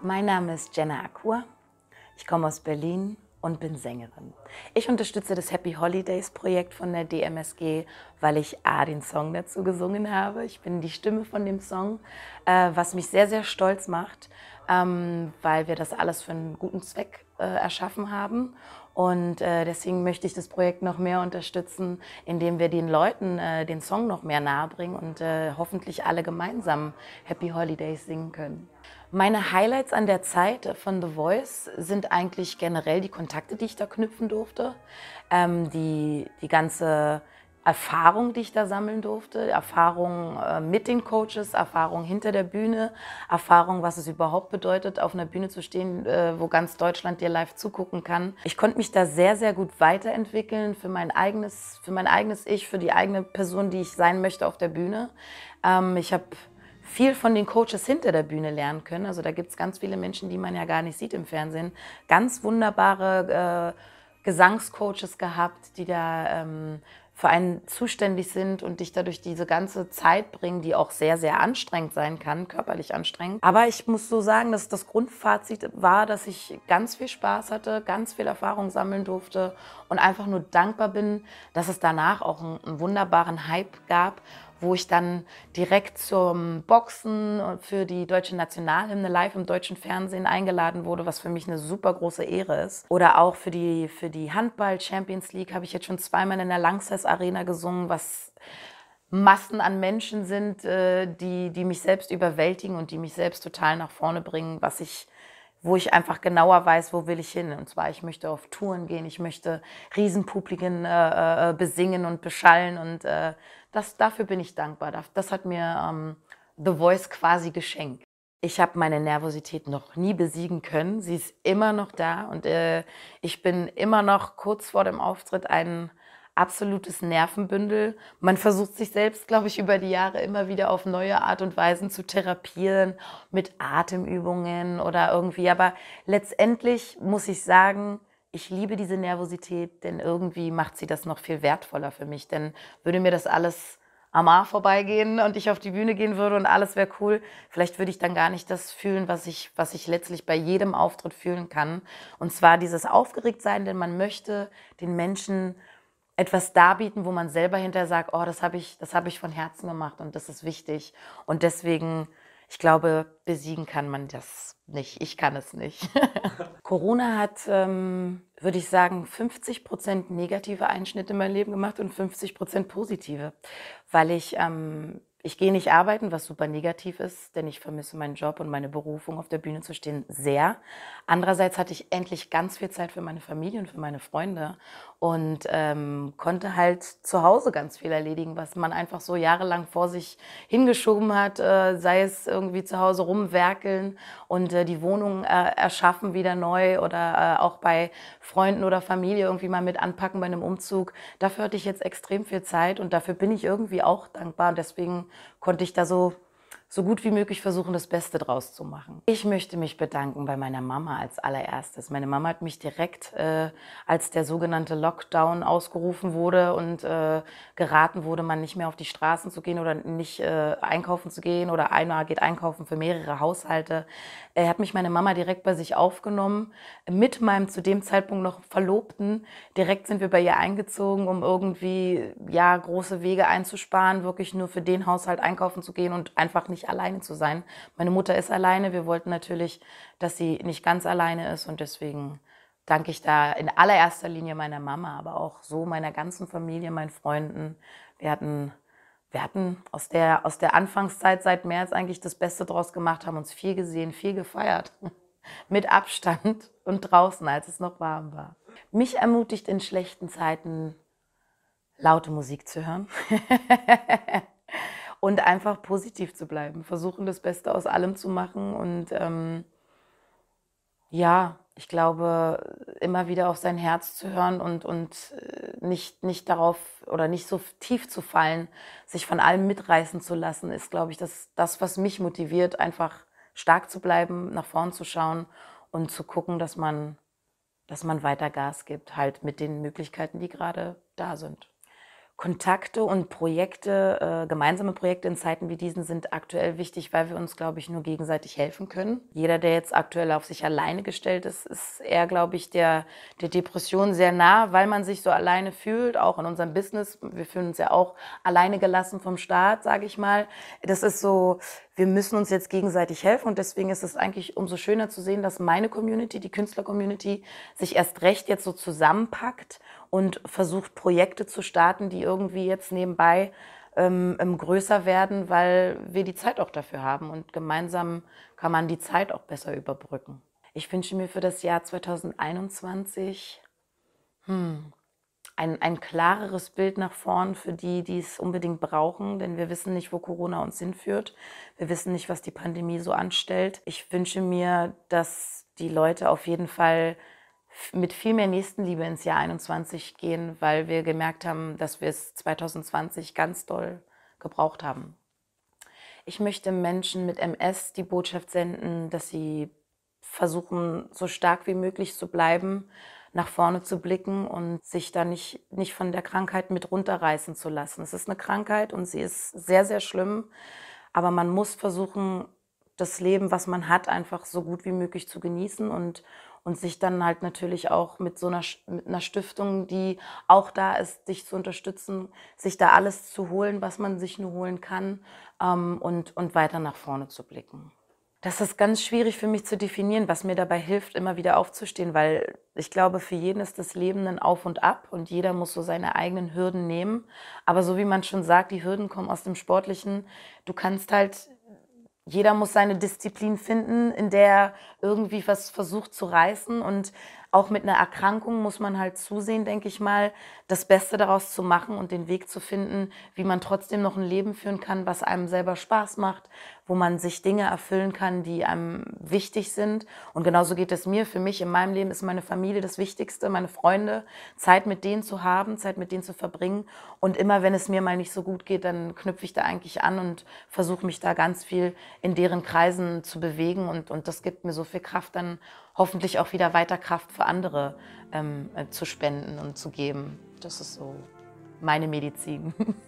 Mein Name ist Jenna Akur. Ich komme aus Berlin und bin Sängerin. Ich unterstütze das Happy Holidays Projekt von der DMSG, weil ich A, den Song dazu gesungen habe. Ich bin die Stimme von dem Song, äh, was mich sehr, sehr stolz macht, ähm, weil wir das alles für einen guten Zweck äh, erschaffen haben und äh, deswegen möchte ich das Projekt noch mehr unterstützen, indem wir den Leuten äh, den Song noch mehr nahebringen und äh, hoffentlich alle gemeinsam Happy Holidays singen können. Meine Highlights an der Zeit von The Voice sind eigentlich generell die Kontakte, die ich da knüpfen durfte, ähm, die, die ganze Erfahrung, die ich da sammeln durfte, Erfahrung äh, mit den Coaches, Erfahrung hinter der Bühne, Erfahrung, was es überhaupt bedeutet, auf einer Bühne zu stehen, äh, wo ganz Deutschland dir live zugucken kann. Ich konnte mich da sehr, sehr gut weiterentwickeln für mein eigenes, für mein eigenes Ich, für die eigene Person, die ich sein möchte auf der Bühne. Ähm, ich habe viel von den Coaches hinter der Bühne lernen können. Also da gibt es ganz viele Menschen, die man ja gar nicht sieht im Fernsehen. Ganz wunderbare äh, Gesangscoaches gehabt, die da ähm, für einen zuständig sind und dich dadurch diese ganze Zeit bringen, die auch sehr, sehr anstrengend sein kann, körperlich anstrengend. Aber ich muss so sagen, dass das Grundfazit war, dass ich ganz viel Spaß hatte, ganz viel Erfahrung sammeln durfte und einfach nur dankbar bin, dass es danach auch einen, einen wunderbaren Hype gab wo ich dann direkt zum Boxen für die deutsche Nationalhymne live im deutschen Fernsehen eingeladen wurde, was für mich eine super große Ehre ist. Oder auch für die, für die Handball Champions League habe ich jetzt schon zweimal in der Langsess Arena gesungen, was Massen an Menschen sind, äh, die, die mich selbst überwältigen und die mich selbst total nach vorne bringen, was ich wo ich einfach genauer weiß, wo will ich hin. Und zwar, ich möchte auf Touren gehen, ich möchte Riesenpubliken äh, äh besingen und beschallen und äh, das, dafür bin ich dankbar. Das hat mir ähm, The Voice quasi geschenkt. Ich habe meine Nervosität noch nie besiegen können. Sie ist immer noch da und äh, ich bin immer noch kurz vor dem Auftritt ein absolutes Nervenbündel. Man versucht sich selbst, glaube ich, über die Jahre immer wieder auf neue Art und Weisen zu therapieren, mit Atemübungen oder irgendwie. Aber letztendlich muss ich sagen, ich liebe diese Nervosität, denn irgendwie macht sie das noch viel wertvoller für mich. Denn würde mir das alles am A vorbeigehen und ich auf die Bühne gehen würde und alles wäre cool, vielleicht würde ich dann gar nicht das fühlen, was ich, was ich letztlich bei jedem Auftritt fühlen kann. Und zwar dieses Aufgeregtsein, denn man möchte den Menschen etwas darbieten, wo man selber hinterher sagt, oh, das habe ich, das habe ich von Herzen gemacht und das ist wichtig. Und deswegen, ich glaube, besiegen kann man das nicht. Ich kann es nicht. Corona hat, ähm, würde ich sagen, 50 Prozent negative Einschnitte in mein Leben gemacht und 50 Prozent positive, weil ich ähm, ich gehe nicht arbeiten, was super negativ ist, denn ich vermisse meinen Job und meine Berufung, auf der Bühne zu stehen, sehr. Andererseits hatte ich endlich ganz viel Zeit für meine Familie und für meine Freunde und ähm, konnte halt zu Hause ganz viel erledigen, was man einfach so jahrelang vor sich hingeschoben hat, äh, sei es irgendwie zu Hause rumwerkeln und äh, die Wohnung äh, erschaffen wieder neu oder äh, auch bei Freunden oder Familie irgendwie mal mit anpacken bei einem Umzug. Dafür hatte ich jetzt extrem viel Zeit und dafür bin ich irgendwie auch dankbar und deswegen konnte ich da so so gut wie möglich versuchen, das Beste draus zu machen. Ich möchte mich bedanken bei meiner Mama als allererstes. Meine Mama hat mich direkt, äh, als der sogenannte Lockdown ausgerufen wurde und äh, geraten wurde, man nicht mehr auf die Straßen zu gehen oder nicht äh, einkaufen zu gehen oder einer geht einkaufen für mehrere Haushalte, hat mich meine Mama direkt bei sich aufgenommen. Mit meinem zu dem Zeitpunkt noch Verlobten direkt sind wir bei ihr eingezogen, um irgendwie ja große Wege einzusparen, wirklich nur für den Haushalt einkaufen zu gehen und einfach nicht nicht alleine zu sein. Meine Mutter ist alleine. Wir wollten natürlich, dass sie nicht ganz alleine ist und deswegen danke ich da in allererster Linie meiner Mama, aber auch so meiner ganzen Familie, meinen Freunden. Wir hatten, wir hatten aus der, aus der Anfangszeit seit März eigentlich das Beste draus gemacht, haben uns viel gesehen, viel gefeiert. Mit Abstand und draußen, als es noch warm war. Mich ermutigt in schlechten Zeiten laute Musik zu hören. einfach positiv zu bleiben, versuchen, das Beste aus allem zu machen und ähm, ja, ich glaube, immer wieder auf sein Herz zu hören und, und äh, nicht, nicht darauf oder nicht so tief zu fallen, sich von allem mitreißen zu lassen, ist, glaube ich, das, das, was mich motiviert, einfach stark zu bleiben, nach vorn zu schauen und zu gucken, dass man, dass man weiter Gas gibt, halt mit den Möglichkeiten, die gerade da sind. Kontakte und Projekte, äh, gemeinsame Projekte in Zeiten wie diesen sind aktuell wichtig, weil wir uns, glaube ich, nur gegenseitig helfen können. Jeder, der jetzt aktuell auf sich alleine gestellt ist, ist eher, glaube ich, der, der Depression sehr nah, weil man sich so alleine fühlt, auch in unserem Business. Wir fühlen uns ja auch alleine gelassen vom Staat, sage ich mal. Das ist so, wir müssen uns jetzt gegenseitig helfen und deswegen ist es eigentlich umso schöner zu sehen, dass meine Community, die Künstler-Community, sich erst recht jetzt so zusammenpackt und versucht, Projekte zu starten, die irgendwie jetzt nebenbei ähm, ähm, größer werden, weil wir die Zeit auch dafür haben und gemeinsam kann man die Zeit auch besser überbrücken. Ich wünsche mir für das Jahr 2021 hm, ein, ein klareres Bild nach vorn für die, die es unbedingt brauchen, denn wir wissen nicht, wo Corona uns hinführt. Wir wissen nicht, was die Pandemie so anstellt. Ich wünsche mir, dass die Leute auf jeden Fall mit viel mehr Nächstenliebe ins Jahr 21 gehen, weil wir gemerkt haben, dass wir es 2020 ganz doll gebraucht haben. Ich möchte Menschen mit MS die Botschaft senden, dass sie versuchen, so stark wie möglich zu bleiben, nach vorne zu blicken und sich da nicht, nicht von der Krankheit mit runterreißen zu lassen. Es ist eine Krankheit und sie ist sehr, sehr schlimm, aber man muss versuchen, das Leben, was man hat, einfach so gut wie möglich zu genießen und, und sich dann halt natürlich auch mit so einer, mit einer Stiftung, die auch da ist, dich zu unterstützen, sich da alles zu holen, was man sich nur holen kann ähm, und, und weiter nach vorne zu blicken. Das ist ganz schwierig für mich zu definieren, was mir dabei hilft, immer wieder aufzustehen, weil ich glaube, für jeden ist das Leben ein Auf und Ab und jeder muss so seine eigenen Hürden nehmen. Aber so wie man schon sagt, die Hürden kommen aus dem Sportlichen. Du kannst halt jeder muss seine Disziplin finden, in der er irgendwie was versucht zu reißen. Und auch mit einer Erkrankung muss man halt zusehen, denke ich mal, das Beste daraus zu machen und den Weg zu finden, wie man trotzdem noch ein Leben führen kann, was einem selber Spaß macht, wo man sich Dinge erfüllen kann, die einem wichtig sind. Und genauso geht es mir. Für mich in meinem Leben ist meine Familie das Wichtigste, meine Freunde, Zeit mit denen zu haben, Zeit mit denen zu verbringen. Und immer wenn es mir mal nicht so gut geht, dann knüpfe ich da eigentlich an und versuche mich da ganz viel in deren Kreisen zu bewegen. Und, und das gibt mir so viel Kraft, dann hoffentlich auch wieder weiter Kraft für andere ähm, äh, zu spenden und zu geben. Das ist so meine Medizin.